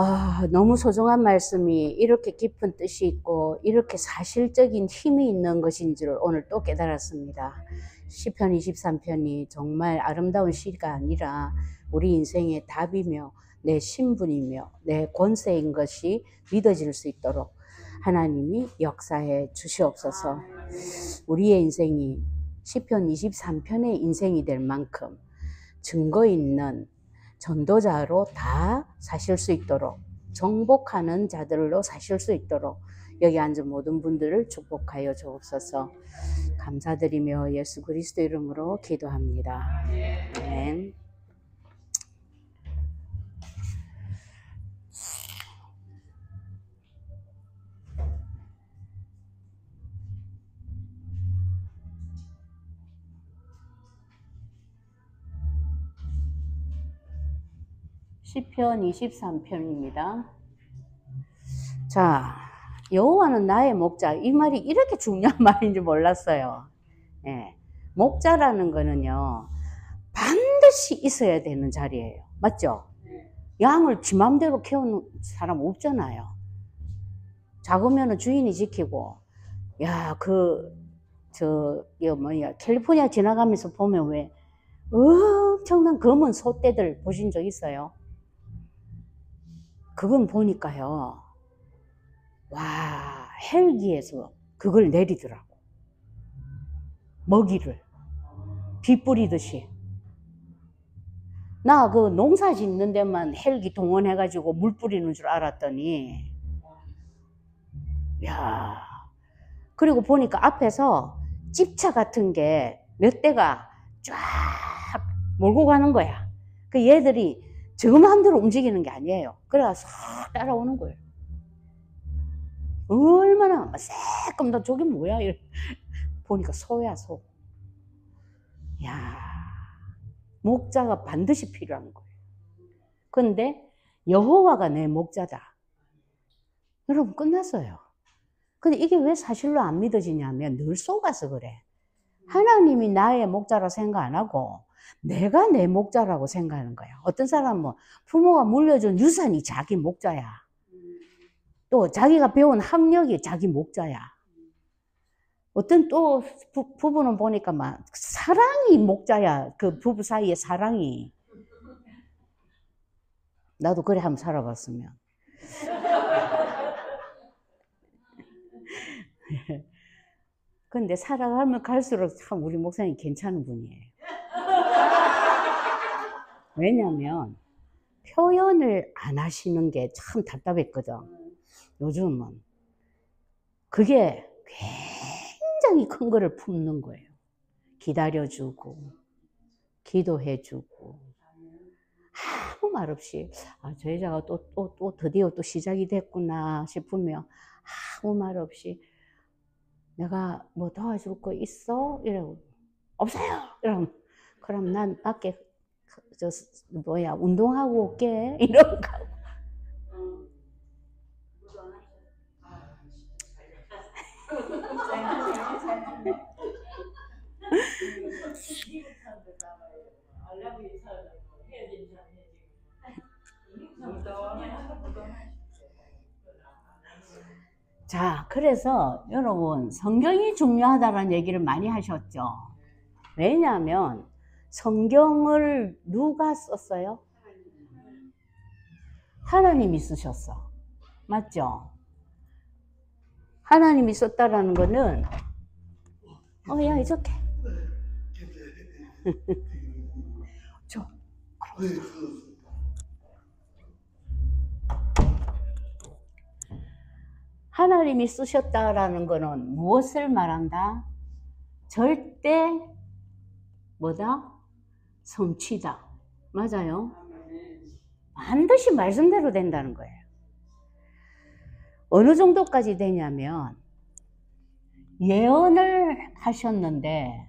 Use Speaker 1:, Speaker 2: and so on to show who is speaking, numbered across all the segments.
Speaker 1: 아, 너무 소중한 말씀이 이렇게 깊은 뜻이 있고 이렇게 사실적인 힘이 있는 것인 줄 오늘 또 깨달았습니다. 시편 23편이 정말 아름다운 시가 아니라 우리 인생의 답이며 내 신분이며 내 권세인 것이 믿어질 수 있도록 하나님이 역사해 주시옵소서. 우리의 인생이 시편 23편의 인생이 될 만큼 증거 있는 전도자로 다 사실 수 있도록 정복하는 자들로 사실 수 있도록 여기 앉은 모든 분들을 축복하여 주옵소서. 감사드리며 예수 그리스도 이름으로 기도합니다. 아멘. 시편 23편입니다. 자, 여호와는 나의 목자. 이 말이 이렇게 중요한 말인지 몰랐어요. 예. 목자라는 거는요. 반드시 있어야 되는 자리예요. 맞죠? 양을 지 맘대로 키우는 사람 없잖아요. 작으면 주인이 지키고, 야, 그, 저, 뭐야, 캘리포니아 지나가면서 보면 왜 엄청난 검은 소떼들 보신 적 있어요? 그건 보니까요. 와, 헬기에서 그걸 내리더라고. 먹이를. 비 뿌리듯이. 나 그 농사 짓는 데만 헬기 동원해가지고 물 뿌리는 줄 알았더니, 야 그리고 보니까 앞에서 집차 같은 게 몇 대가 쫙 몰고 가는 거야. 그 얘들이 저거 마음대로 움직이는 게 아니에요. 그래서 따라오는 거예요. 얼마나 새끔 나 저게 뭐야 이 보니까 소야 소. 야 목자가 반드시 필요한 거예요. 근데 여호와가 내 목자다. 여러분 끝났어요. 근데 이게 왜 사실로 안 믿어지냐면 늘 속아서 그래. 하나님이 나의 목자라 생각 안 하고 내가 내 목자라고 생각하는 거야. 어떤 사람은 뭐 부모가 물려준 유산이 자기 목자야. 또 자기가 배운 합력이 자기 목자야. 어떤 또 부, 부부는 보니까 막 사랑이 목자야. 그 부부 사이의 사랑이. 나도 그래 한번 살아봤으면. 근데 살아가면 갈수록 참 우리 목사님 괜찮은 분이에요. 왜냐하면 표현을 안 하시는 게 참 답답했거든. 요즘은 그게 굉장히 큰 거를 품는 거예요. 기다려주고, 기도해주고, 아무 말 없이, 아, 저 여자가 또, 또, 또 드디어 또 시작이 됐구나 싶으면 아무 말 없이, 내가 뭐 도와줄 거 있어? 이러고, 없어요! 이러면, 그럼 난 밖에 저 뭐야 운동하고 올게 이런 거. 자, 그래서 여러분 성경이 중요하다는 얘기를 많이 하셨죠. 왜냐하면 성경을 누가 썼어요? 하나님이 쓰셨어. 맞죠? 하나님이 썼다라는 거는 어, 야, 이제 오 저. 하나님이 쓰셨다라는 거는 무엇을 말한다? 절대 뭐다? 성취다. 맞아요? 반드시 말씀대로 된다는 거예요. 어느 정도까지 되냐면 예언을 하셨는데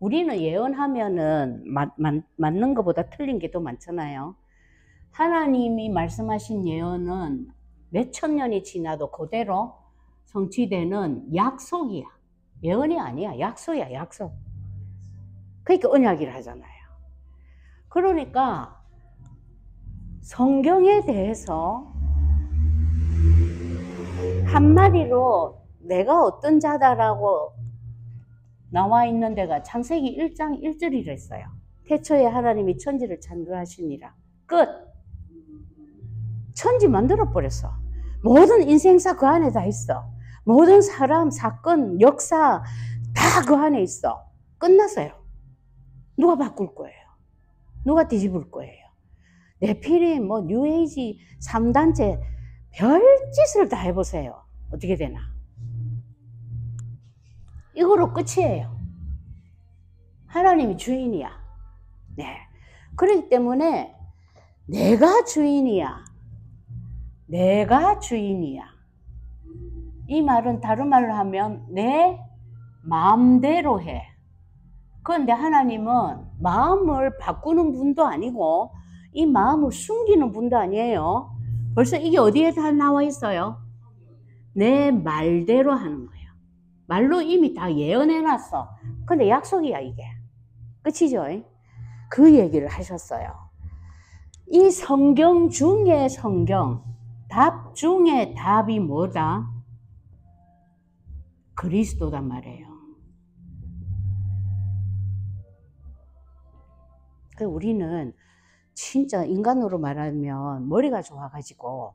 Speaker 1: 우리는 예언하면은 맞, 맞는 것보다 틀린 게 더 많잖아요. 하나님이 말씀하신 예언은 몇천 년이 지나도 그대로 성취되는 약속이야. 예언이 아니야. 약속이야, 약속. 그러니까 언약이라 하잖아요. 그러니까 성경에 대해서 한마디로 내가 어떤 자다라고 나와 있는 데가 창세기 1장 1절이랬어요. 태초에 하나님이 천지를 창조하시니라. 끝. 천지 만들어 버렸어. 모든 인생사 그 안에 다 있어. 모든 사람, 사건, 역사 다 그 안에 있어. 끝났어요. 누가 바꿀 거예요? 누가 뒤집을 거예요. 내필인 뭐 뉴에이지 3단체 별짓을 다 해보세요. 어떻게 되나. 이거로 끝이에요. 하나님이 주인이야. 네. 그렇기 때문에 내가 주인이야. 내가 주인이야. 이 말은 다른 말로 하면 내 마음대로 해. 그런데 하나님은 마음을 바꾸는 분도 아니고 이 마음을 숨기는 분도 아니에요. 벌써 이게 어디에 다 나와 있어요? 내 말대로 하는 거예요. 말로 이미 다 예언해 놨어. 근데 약속이야, 이게. 끝이죠. 그 얘기를 하셨어요. 이 성경 중에 성경, 답 중에 답이 뭐다? 그리스도단 말이에요. 그 우리는 진짜 인간으로 말하면 머리가 좋아가지고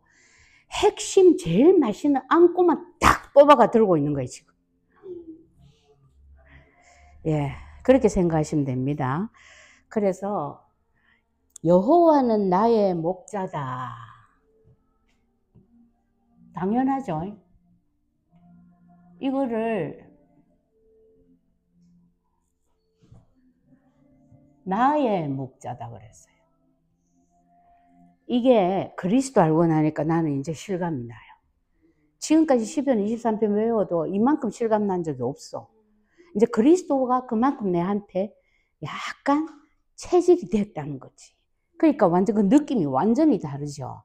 Speaker 1: 핵심 제일 맛있는 안고만 딱 뽑아가 들고 있는 거예요, 지금. 예, 그렇게 생각하시면 됩니다. 그래서 여호와는 나의 목자다. 당연하죠. 이거를 나의 목자다 그랬어요. 이게 그리스도 알고 나니까 나는 이제 실감이 나요. 지금까지 10편, 23편 외워도 이만큼 실감 난 적이 없어. 이제 그리스도가 그만큼 내한테 약간 체질이 됐다는 거지. 그러니까 완전 그 느낌이 완전히 다르죠.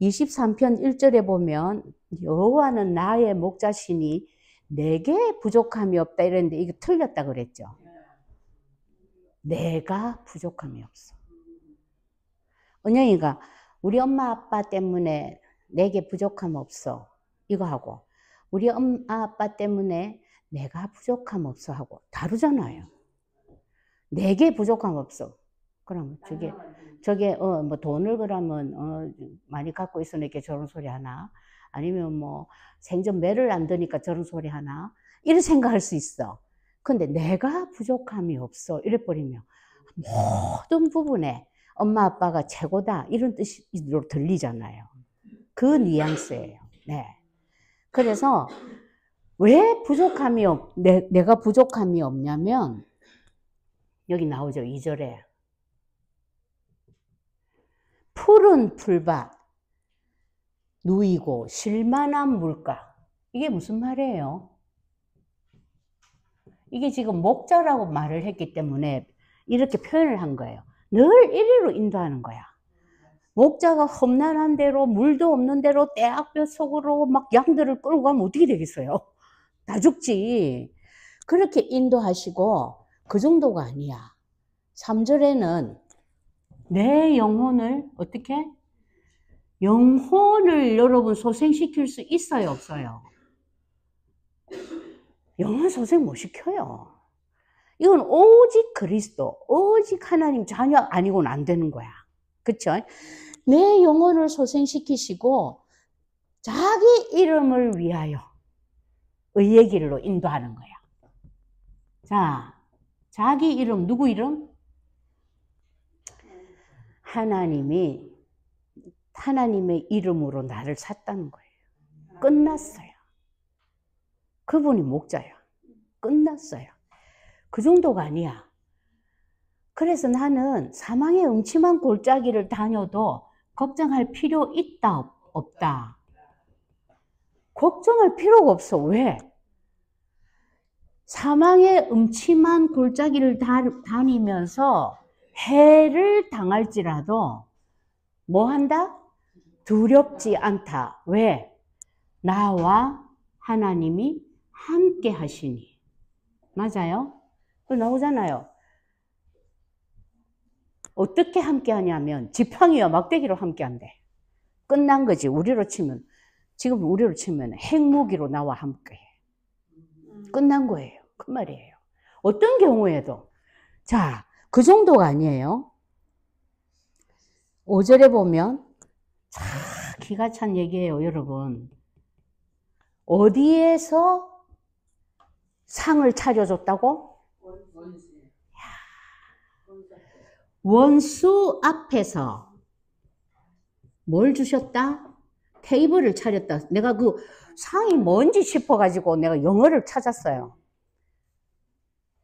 Speaker 1: 23편 1절에 보면 여호와는 나의 목자시니 내게 부족함이 없다 이랬는데 이거 틀렸다 그랬죠. 내가 부족함이 없어. 은영이가 우리 엄마 아빠 때문에 내게 부족함 없어. 이거 하고 우리 엄마 아, 아빠 때문에 내가 부족함 없어 하고 다르잖아요. 내게 부족함 없어. 그럼 저게 저게 어뭐 돈을 그러면 어 많이 갖고 있으니까 저런 소리 하나 아니면 뭐 생전 매를 안 드니까 저런 소리 하나 이런 생각할 수 있어. 근데 내가 부족함이 없어. 이래버리면 모든 부분에 엄마 아빠가 최고다. 이런 뜻으로 들리잖아요. 그 뉘앙스예요. 네. 그래서 왜 부족함이 없, 내, 내가 부족함이 없냐면 여기 나오죠. 2절에. 푸른 풀밭, 누이고 실만한 물가. 이게 무슨 말이에요? 이게 지금 목자라고 말을 했기 때문에 이렇게 표현을 한 거예요. 늘 이리로 인도하는 거야. 목자가 험난한 대로 물도 없는 대로 떼악볕 속으로 막 양들을 끌고 가면 어떻게 되겠어요? 다 죽지. 그렇게 인도하시고 그 정도가 아니야. 3절에는 내 영혼을 어떻게? 영혼을 여러분 소생시킬 수 있어요, 없어요? 영혼 소생 못 시켜요. 이건 오직 그리스도, 오직 하나님 자녀 아니고는 안 되는 거야. 그쵸? 내 영혼을 소생시키시고 자기 이름을 위하여 의의 길로 인도하는 거야. 자, 자기 이름, 누구 이름? 하나님이 하나님의 이름으로 나를 샀다는 거예요. 끝났어요. 그분이 목자야. 끝났어요. 그 정도가 아니야. 그래서 나는 사망의 음침한 골짜기를 다녀도 걱정할 필요 있다, 없다. 걱정할 필요가 없어. 왜? 사망의 음침한 골짜기를 다, 다니면서 해를 당할지라도 뭐 한다? 두렵지 않다. 왜? 나와 하나님이 함께 하시니. 맞아요? 그 나오잖아요. 어떻게 함께 하냐면 지팡이와 막대기로 함께 한대. 끝난 거지. 우리로 치면 지금 우리로 치면 핵무기로 나와 함께. 끝난 거예요. 그 말이에요. 어떤 경우에도 자, 그 정도가 아니에요. 5절에 보면 참 아, 기가 찬 얘기예요, 여러분. 어디에서 상을 차려줬다고? 원수 앞에서 뭘 주셨다? 테이블을 차렸다. 내가 그 상이 뭔지 싶어가지고 내가 영어를 찾았어요.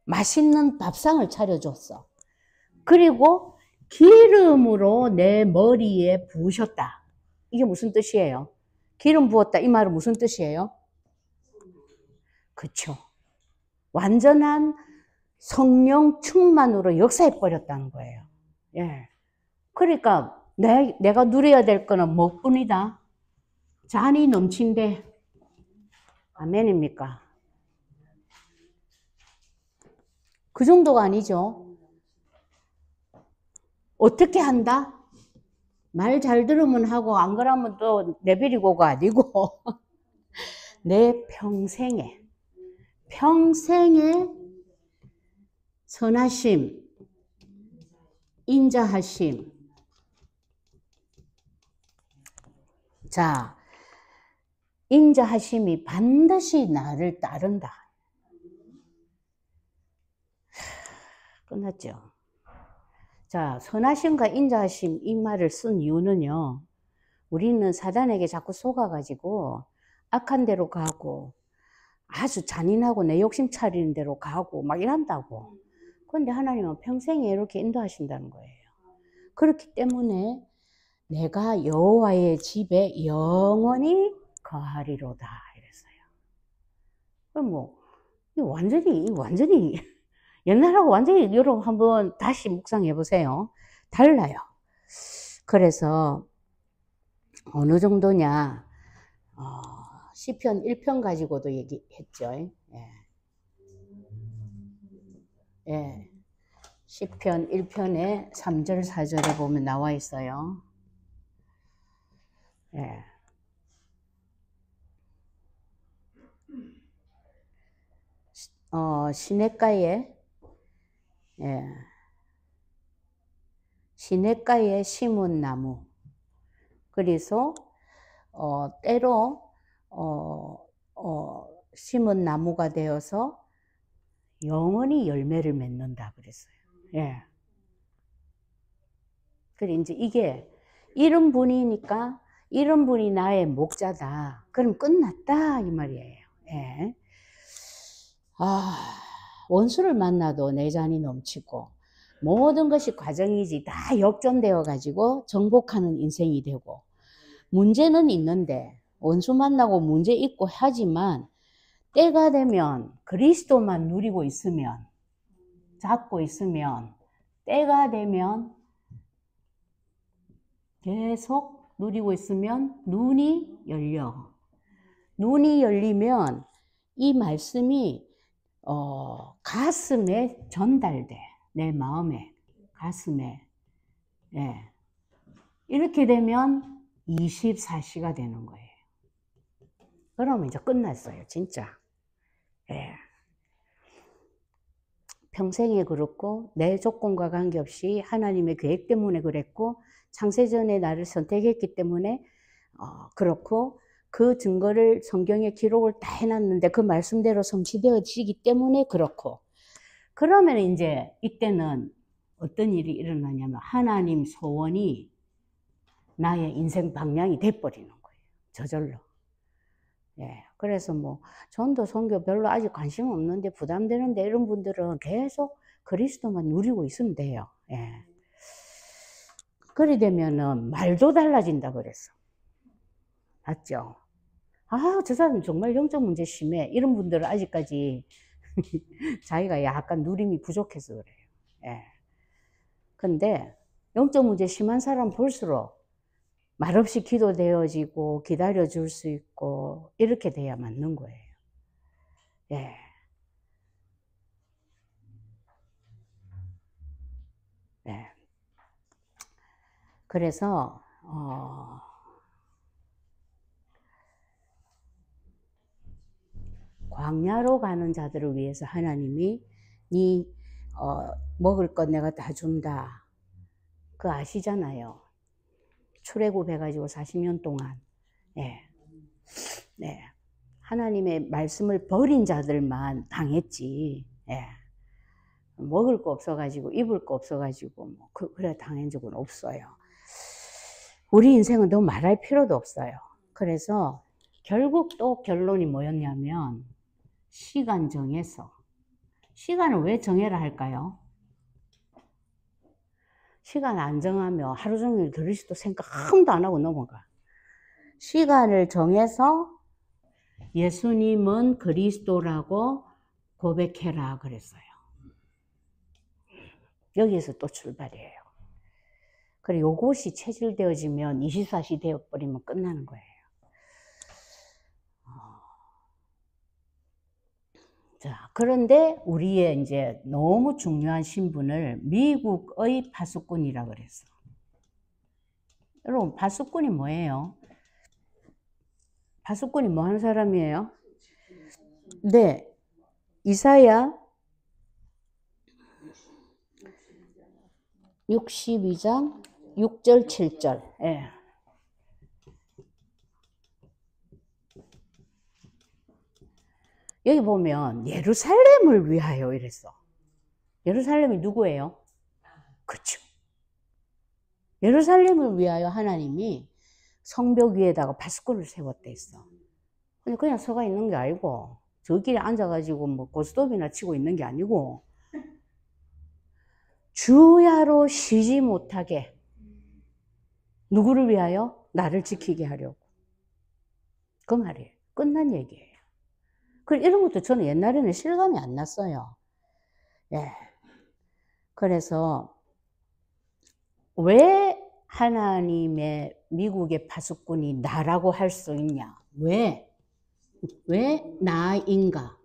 Speaker 1: 맛있는 밥상을 차려줬어. 그리고 기름으로 내 머리에 부으셨다. 이게 무슨 뜻이에요? 기름 부었다. 이 말은 무슨 뜻이에요? 그쵸. 완전한 성령 충만으로 역사해 버렸다는 거예요. 예. 그러니까 내, 내가 누려야 될 거는 뭐뿐이다. 잔이 넘친데 아멘입니까? 그 정도가 아니죠. 어떻게 한다? 말 잘 들으면 하고 안 그러면 또 내비리고가 아니고 내 평생에 평생의 선하심, 인자하심. 자, 인자하심이 반드시 나를 따른다. 끝났죠? 자, 선하심과 인자하심 이 말을 쓴 이유는요. 우리는 사단에게 자꾸 속아가지고 악한 대로 가고 아주 잔인하고 내 욕심 차리는 대로 가고 막 이런다고. 그런데 하나님은 평생에 이렇게 인도하신다는 거예요. 그렇기 때문에 내가 여호와의 집에 영원히 거하리로다 이랬어요. 그럼 뭐 완전히 완전히 옛날하고 완전히 여러분 한번 다시 묵상해 보세요. 달라요. 그래서 어느 정도냐 어, 시편 1편 가지고도 얘기했죠. 예. 예. 시편 1편의 3절 4절에 보면 나와 있어요. 예. 어, 시냇가에 예. 시냇가에 심은 나무 그래서 어, 때로 어, 어, 심은 나무가 되어서 영원히 열매를 맺는다 그랬어요. 예. 그래 이제 이게 이런 분이니까 이런 분이 나의 목자다. 그럼 끝났다 이 말이에요. 예. 아, 원수를 만나도 내 잔이 넘치고 모든 것이 과정이지 다 역전되어 가지고 정복하는 인생이 되고 문제는 있는데 원수 만나고 문제 있고 하지만 때가 되면 그리스도만 누리고 있으면 잡고 있으면 때가 되면 계속 누리고 있으면 눈이 열려. 눈이 열리면 이 말씀이 어, 가슴에 전달돼. 내 마음에, 가슴에. 예. 이렇게 되면 24시가 되는 거예요. 그러면 이제 끝났어요, 진짜. 예. 평생에 그렇고 내 조건과 관계없이 하나님의 계획 때문에 그랬고 창세전에 나를 선택했기 때문에 어, 그렇고 그 증거를 성경에 기록을 다 해놨는데 그 말씀대로 성취되어지기 때문에 그렇고 그러면 이제 이때는 어떤 일이 일어나냐면 하나님 소원이 나의 인생 방향이 돼버리는 거예요 저절로 예. 그래서 뭐 전도 선교 별로 아직 관심 없는데 부담되는데 이런 분들은 계속 그리스도만 누리고 있으면 돼요. 예. 그리 되면은 말도 달라진다 그랬어. 맞죠? 아, 저 사람 정말 영적 문제 심해. 이런 분들은 아직까지 자기가 약간 누림이 부족해서 그래요. 예. 근데 영적 문제 심한 사람 볼수록 말없이 기도되어지고 기다려줄 수 있고 이렇게 돼야 맞는 거예요. 예. 예. 그래서 어... 광야로 가는 자들을 위해서 하나님이 네 어, 먹을 것 내가 다 준다. 그 아시잖아요. 출애굽해가지고 40년 동안 네. 네. 하나님의 말씀을 버린 자들만 당했지. 네. 먹을 거 없어가지고 입을 거 없어가지고 뭐 그, 그래 당한 적은 없어요. 우리 인생은 더 말할 필요도 없어요. 그래서 결국 또 결론이 뭐였냐면 시간 정해서 시간을 왜 정해라 할까요? 시간 안 정하며 하루 종일 들으시도 생각 아무도 안 하고 넘어가. 시간을 정해서 예수님은 그리스도라고 고백해라 그랬어요. 여기에서 또 출발이에요. 그리고 이것이 체질되어지면 24시 되어버리면 끝나는 거예요. 자, 그런데 우리의 이제 너무 중요한 신분을 미국의 파수꾼이라 그랬어. 여러분, 파수꾼이 뭐예요? 파수꾼이 뭐 하는 사람이에요? 네. 이사야 62장 6절 7절. 예. 네. 여기 보면 예루살렘을 위하여 이랬어. 예루살렘이 누구예요? 그쵸. 그렇죠. 예루살렘을 위하여 하나님이 성벽 위에다가 바스코를 세웠대 있어. 근데 그냥 서가 있는 게 아니고 저길에 앉아가지고 뭐 고스톱이나 치고 있는 게 아니고 주야로 쉬지 못하게 누구를 위하여 나를 지키게 하려고 그 말이에요. 끝난 얘기예요. 그 이런 것도 저는 옛날에는 실감이 안 났어요. 예. 그래서 왜 하나님의 미국의 파수꾼이 나라고 할 수 있냐? 왜? 왜 나인가?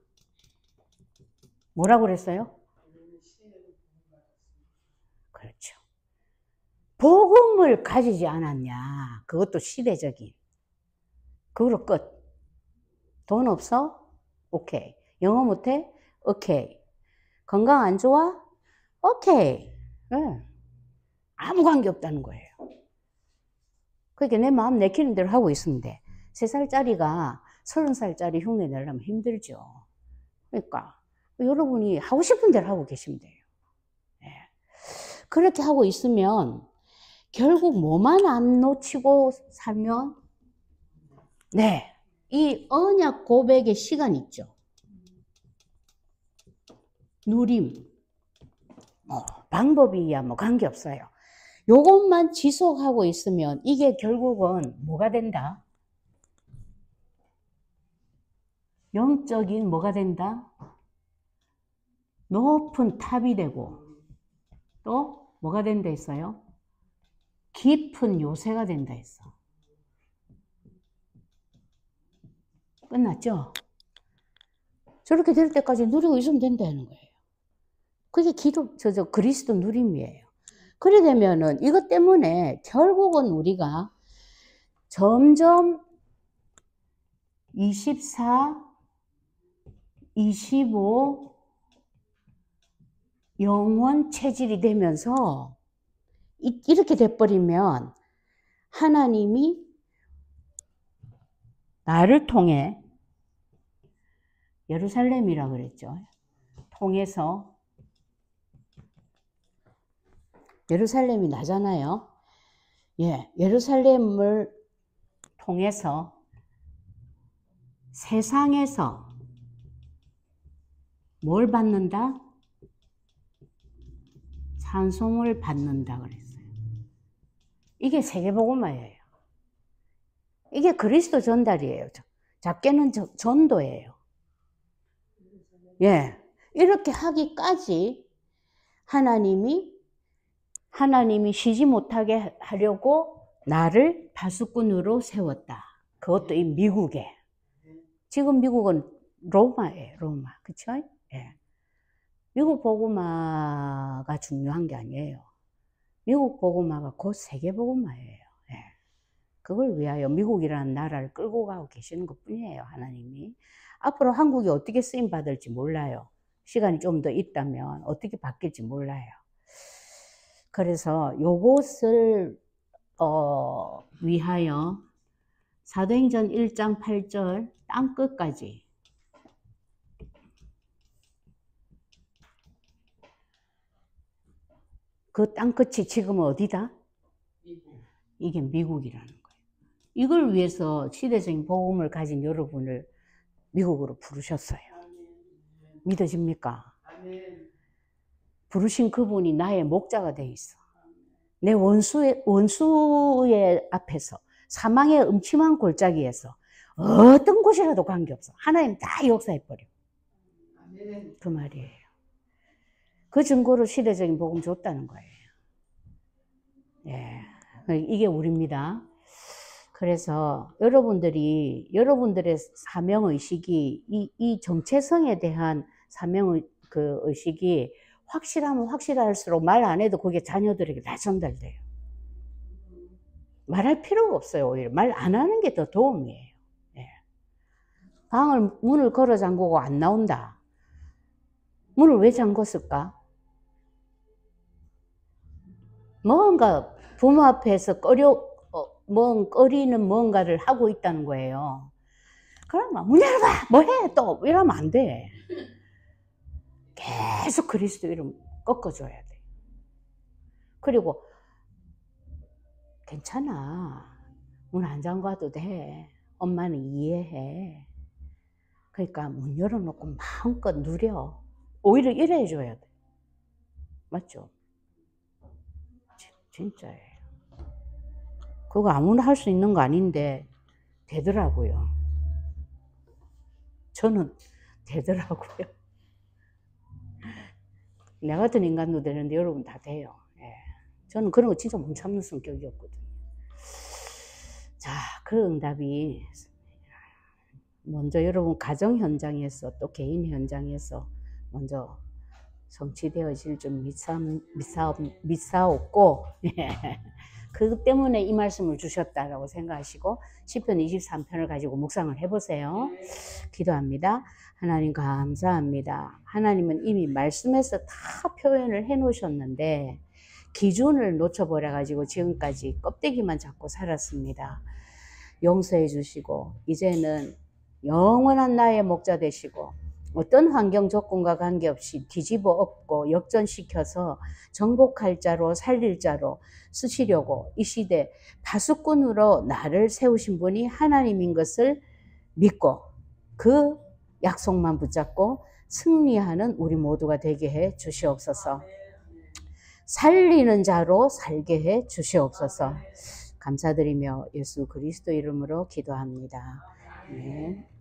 Speaker 1: 뭐라고 그랬어요? 그렇죠. 복음을 가지지 않았냐? 그것도 시대적인. 그걸로 끝. 돈 없어? 오케이. 영어 못해? 오케이. 건강 안 좋아? 오케이. 아무 관계 없다는 거예요. 그게 그러니까 내 마음 내키는 대로 하고 있으면 돼. 세 살짜리가 서른 살짜리 흉내 내려면 힘들죠. 그러니까 여러분이 하고 싶은 대로 하고 계시면 돼요. 네. 그렇게 하고 있으면 결국 뭐만 안 놓치고 살면 네이 언약 고백의 시간 있죠. 누림, 뭐 방법이야 뭐 관계 없어요. 요것만 지속하고 있으면 이게 결국은 뭐가 된다? 영적인 뭐가 된다? 높은 탑이 되고 또 뭐가 된다 했어요? 깊은 요새가 된다 했어. 끝났죠? 저렇게 될 때까지 누리고 있으면 된다는 거예요. 그게 기독, 저, 저 그리스도 누림이에요. 그래 되면은 이것 때문에 결국은 우리가 점점 24, 25 영원 체질이 되면서 이렇게 돼버리면 하나님이 나를 통해 예루살렘이라 그랬죠. 통해서 예루살렘이 나잖아요. 예, 예루살렘을 통해서 세상에서 뭘 받는다? 찬송을 받는다 그랬어요. 이게 세계복음화예요. 이게 그리스도 전달이에요. 작게는 전도예요. 예. 이렇게 하기까지 하나님이 하나님이 쉬지 못하게 하려고 나를 파수꾼으로 세웠다. 그것도 이 미국에. 지금 미국은 로마예요, 로마. 그쵸? 예. 미국 보고마가 중요한 게 아니에요. 미국 보고마가 곧 세계 보고마예요. 그걸 위하여 미국이라는 나라를 끌고 가고 계시는 것 뿐이에요, 하나님이. 앞으로 한국이 어떻게 쓰임 받을지 몰라요. 시간이 좀 더 있다면 어떻게 바뀔지 몰라요. 그래서 요것을 어, 위하여 사도행전 1장 8절 땅 끝까지 그 땅 끝이 지금 어디다? 미국. 이게 미국이라는 이걸 위해서 시대적인 복음을 가진 여러분을 미국으로 부르셨어요. 믿어집니까? 부르신 그분이 나의 목자가 돼 있어. 내 원수의, 원수의 앞에서 사망의 음침한 골짜기에서 어떤 곳이라도 관계없어. 하나님 다 역사해버려. 그 말이에요. 그 증거로 시대적인 복음 줬다는 거예요. 예. 이게 우리입니다. 그래서 여러분들이 여러분들의 사명 의식이 이, 이 정체성에 대한 사명 그 의식이 확실하면 확실할수록 말 안 해도 그게 자녀들에게 다 전달돼요. 말할 필요가 없어요. 오히려 말 안 하는 게 더 도움이에요. 예. 방을 문을 걸어 잠그고 안 나온다. 문을 왜 잠궜을까? 뭔가 부모 앞에서 꺼려 뭔 꺼리는 뭔가를 하고 있다는 거예요. 그러면 문 열어봐! 뭐해? 또! 이러면 안 돼. 계속 그리스도 이름 꺾어줘야 돼. 그리고 괜찮아. 문 안 잠가도 돼. 엄마는 이해해. 그러니까 문 열어놓고 마음껏 누려. 오히려 이래 줘야 돼. 맞죠? 진짜예요. 그거 아무나 할 수 있는 거 아닌데 되더라고요. 저는 되더라고요. 내 같은 인간도 되는데 여러분 다 돼요. 예. 저는 그런 거 진짜 못 참는 성격이었거든요. 자, 그 응답이 먼저 여러분 가정 현장에서 또 개인 현장에서 먼저 성취되어질 좀 미사, 미사, 미사옵고 그 때문에 이 말씀을 주셨다라고 생각하시고 시편 23편을 가지고 묵상을 해보세요. 기도합니다. 하나님 감사합니다. 하나님은 이미 말씀에서 다 표현을 해놓으셨는데 기준을 놓쳐버려 가지고 지금까지 껍데기만 잡고 살았습니다. 용서해 주시고 이제는 영원한 나의 목자 되시고 어떤 환경 조건과 관계없이 뒤집어 엎고 역전시켜서 정복할 자로 살릴 자로 쓰시려고 이 시대 파수꾼으로 나를 세우신 분이 하나님인 것을 믿고 그 약속만 붙잡고 승리하는 우리 모두가 되게 해 주시옵소서. 살리는 자로 살게 해 주시옵소서. 감사드리며 예수 그리스도 이름으로 기도합니다. 네.